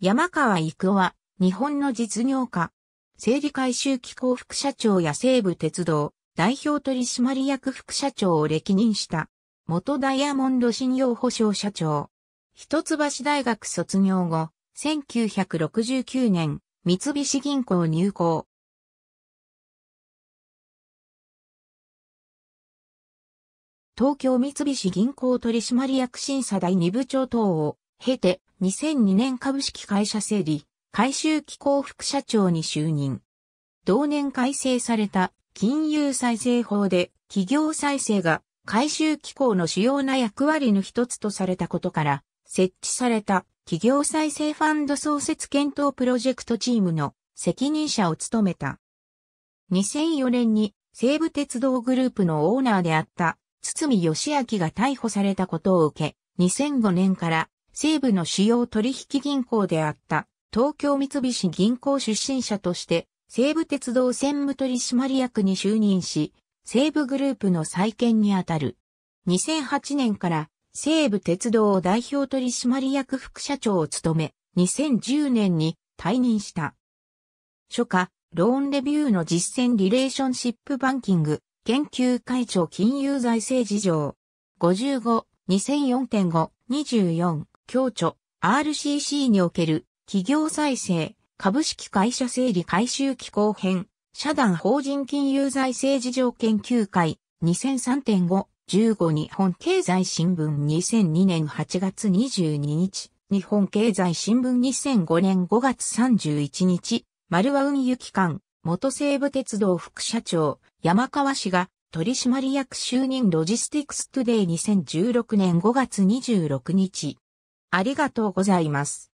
山川育夫は、日本の実業家、整理回収機構副社長や西武鉄道、代表取締役副社長を歴任した、元ダイヤモンド信用保証社長。一橋大学卒業後、1969年、三菱銀行入行。東京三菱銀行取締役審査第2部長等を経て、2002年株式会社整理、回収機構副社長に就任。同年改正された金融再生法で企業再生が回収機構の主要な役割の一つとされたことから設置された企業再生ファンド創設検討プロジェクトチームの責任者を務めた。2004年に西武鉄道グループのオーナーであった堤義明が逮捕されたことを受け、2005年から西部の主要取引銀行であった東京三菱銀行出身者として西武鉄道専務取締役に就任し、西武グループの再建にあたる。2008年から西武鉄道代表取締役副社長を務め、2010年に退任した。初夏、ローンレビューの実践リレーションシップバンキング、研究会長金融財政事情。55、2004.5、24、共著 RCC における企業再生、株式会社整理回収機構編、社団法人金融財政事情研究会2003.5 15日本経済新聞2002年8月22日、日本経済新聞2005年5月31日、丸和運輸機関、元西武鉄道副社長、山川氏が取締役就任ロジスティクストゥデイ2016年5月26日、ありがとうございます。